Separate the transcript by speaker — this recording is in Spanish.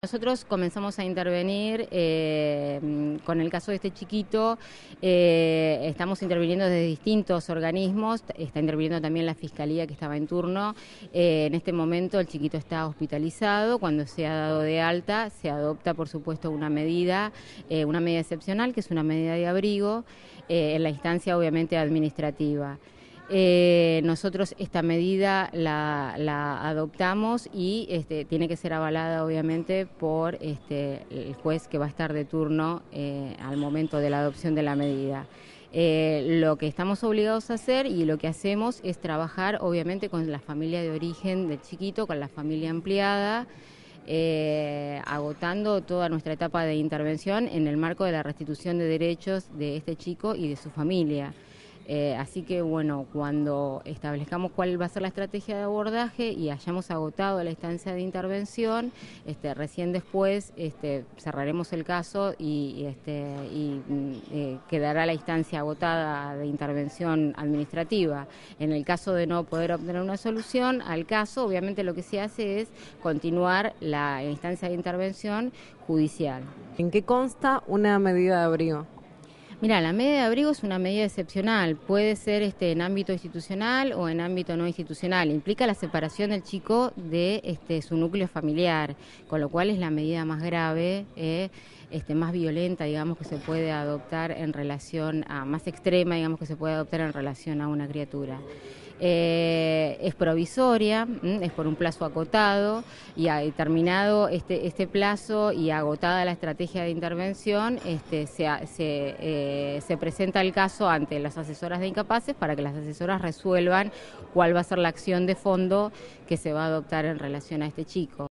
Speaker 1: Nosotros comenzamos a intervenir eh, con el caso de este chiquito, eh, estamos interviniendo desde distintos organismos, está interviniendo también la fiscalía que estaba en turno. Eh, en este momento el chiquito está hospitalizado, cuando se ha dado de alta se adopta por supuesto una medida, una medida excepcional que es una medida de abrigo en la instancia obviamente administrativa. Eh, nosotros esta medida la, adoptamos y este, tiene que ser avalada obviamente por este, el juez que va a estar de turno eh, al momento de la adopción de la medida. Eh, lo que estamos obligados a hacer y lo que hacemos es trabajar obviamente con la familia de origen del chiquito, con la familia ampliada. Eh, agotando toda nuestra etapa de intervención en el marco de la restitución de derechos de este chico y de su familia. Eh, así que bueno, cuando establezcamos cuál va a ser la estrategia de abordaje y hayamos agotado la instancia de intervención, este, recién después este, cerraremos el caso y, este, mm, eh, quedará la instancia agotada de intervención administrativa. En el caso de no poder obtener una solución al caso, obviamente lo que se hace es continuar la instancia de intervención judicial. ¿En qué consta una medida de abrigo? Mira, la medida de abrigo es una medida excepcional, puede ser este, en ámbito institucional o en ámbito no institucional, implica la separación del chico de este, su núcleo familiar, con lo cual es la medida más grave. Eh, este, más violenta, digamos, que se puede adoptar en relación a, más extrema, digamos, que se puede adoptar en relación a una criatura. Eh, es provisoria, es por un plazo acotado y, ha, terminado este, este plazo y agotada la estrategia de intervención, este, eh, se, presenta el caso ante las asesoras de incapaces para que las asesoras resuelvan cuál va a ser la acción de fondo que se va a adoptar en relación a este chico.